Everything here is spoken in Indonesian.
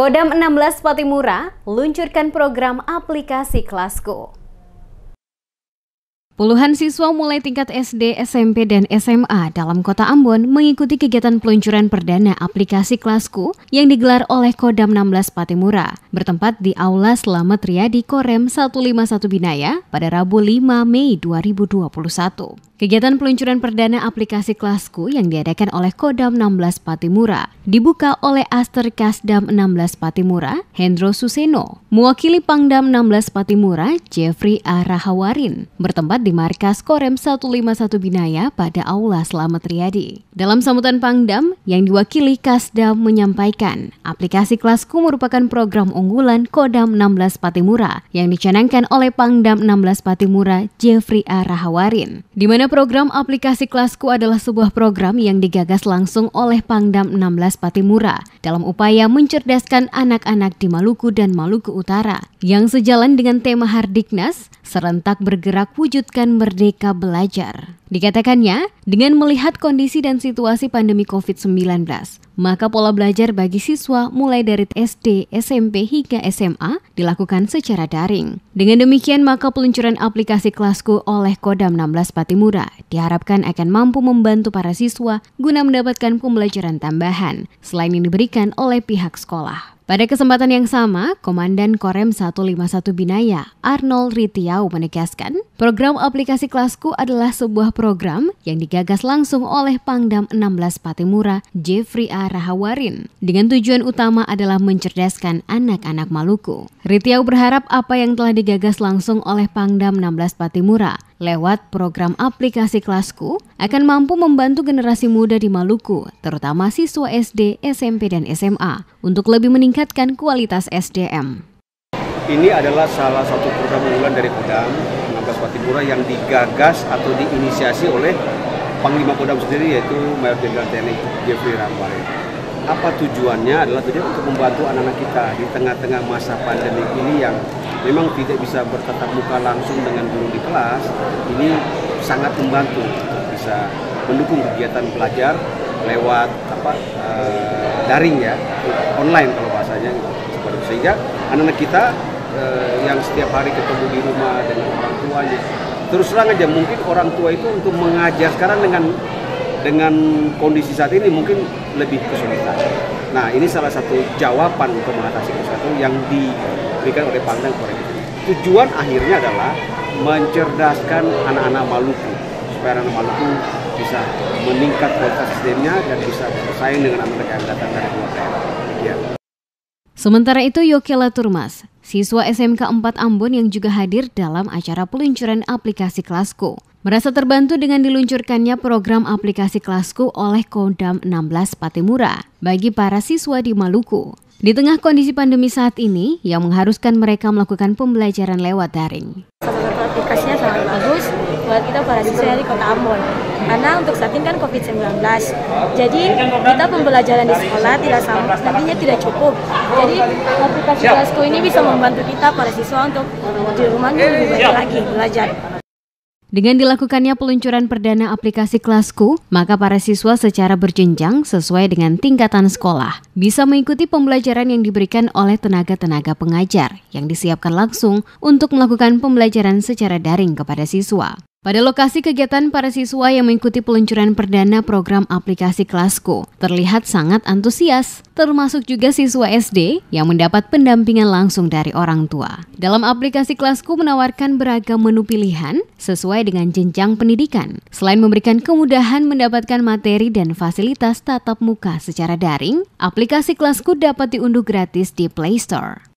Kodam 16 Patimura luncurkan program aplikasi kelasku. Puluhan siswa mulai tingkat SD, SMP, dan SMA dalam kota Ambon mengikuti kegiatan peluncuran perdana aplikasi Klasku yang digelar oleh Kodam 16 Patimura bertempat di Aula Selamat Riyadi Korem 151 Binaya pada Rabu 5 Mei 2021. Kegiatan peluncuran perdana aplikasi Kelasku yang diadakan oleh Kodam 16 Patimura dibuka oleh Aster Kasdam 16 Patimura, Hendro Suseno. Mewakili Pangdam 16 Patimura, Jeffrey A. Rahawarin, bertempat di markas Korem 151 Binaya pada Aula Selamat Riyadi. Dalam sambutan Pangdam, yang diwakili Kasdam menyampaikan, aplikasi Kelasku merupakan program unggulan Kodam 16 Patimura yang dicanangkan oleh Pangdam 16 Patimura, Jeffrey A. Rahawarin, di mana program aplikasi kelasku adalah sebuah program yang digagas langsung oleh Pangdam 16 Patimura dalam upaya mencerdaskan anak-anak di Maluku dan Maluku Utara yang sejalan dengan tema Hardiknas serentak bergerak wujudkan merdeka belajar. Dikatakannya, dengan melihat kondisi dan situasi pandemi COVID-19, maka pola belajar bagi siswa mulai dari SD, SMP hingga SMA dilakukan secara daring. Dengan demikian, maka peluncuran aplikasi kelasku oleh Kodam 16 Patimura diharapkan akan mampu membantu para siswa guna mendapatkan pembelajaran tambahan selain yang diberikan oleh pihak sekolah. Pada kesempatan yang sama, Komandan Korem 151 Binaya, Arnold Ritiau menegaskan, program aplikasi kelasku adalah sebuah program yang digagas langsung oleh Pangdam 16 Patimura, Jeffrey A. Rahawarin, dengan tujuan utama adalah mencerdaskan anak-anak Maluku. Ritiau berharap apa yang telah digagas langsung oleh Pangdam 16 Patimura lewat program aplikasi kelasku akan mampu membantu generasi muda di Maluku, terutama siswa SD, SMP, dan SMA, untuk lebih meningkatkan kualitas SDM. Ini adalah salah satu program unggulan dari Kodam 16 Patimura yang digagas atau diinisiasi oleh Panglima Kodam sendiri yaitu Mayor Jenderal TNI Jeffrey Ramwari apa tujuannya adalah tujuan untuk membantu anak-anak kita di tengah-tengah masa pandemi ini yang memang tidak bisa bertatap muka langsung dengan guru di kelas ini sangat membantu bisa mendukung kegiatan belajar lewat apa e, daring ya online kalau bahasanya seperti itu sehingga anak-anak kita e, yang setiap hari ketemu di rumah dengan orang tuanya terus terang aja mungkin orang tua itu untuk mengajar sekarang dengan dengan kondisi saat ini mungkin lebih kesulitan. Nah, ini salah satu jawaban untuk mengatasi itu yang diberikan oleh Pandang Korek. Tujuan akhirnya adalah mencerdaskan anak-anak Maluku supaya anak Maluku bisa meningkat kualitas sistemnya dan bisa bersaing dengan anak yang datang dari luar daerah. Sementara itu, Yokela Turmas, siswa SMK 4 Ambon yang juga hadir dalam acara peluncuran aplikasi Klasko Merasa terbantu dengan diluncurkannya program aplikasi kelasku oleh Kodam 16 Patimura bagi para siswa di Maluku. Di tengah kondisi pandemi saat ini yang mengharuskan mereka melakukan pembelajaran lewat daring. Aplikasinya sangat bagus buat kita para siswa di kota Ambon. Karena untuk saat ini kan COVID-19, jadi kita pembelajaran di sekolah tidak sama, nantinya tidak cukup. Jadi aplikasi kelasku ini bisa membantu kita para siswa untuk di rumah lebih baik lagi belajar. Dengan dilakukannya peluncuran perdana aplikasi Kelasku, maka para siswa secara berjenjang sesuai dengan tingkatan sekolah bisa mengikuti pembelajaran yang diberikan oleh tenaga-tenaga pengajar yang disiapkan langsung untuk melakukan pembelajaran secara daring kepada siswa. Pada lokasi kegiatan para siswa yang mengikuti peluncuran perdana program aplikasi Klasku terlihat sangat antusias, termasuk juga siswa SD yang mendapat pendampingan langsung dari orang tua. Dalam aplikasi Klasku menawarkan beragam menu pilihan sesuai dengan jenjang pendidikan, selain memberikan kemudahan mendapatkan materi dan fasilitas tatap muka secara daring, aplikasi Klasku dapat diunduh gratis di Play Store.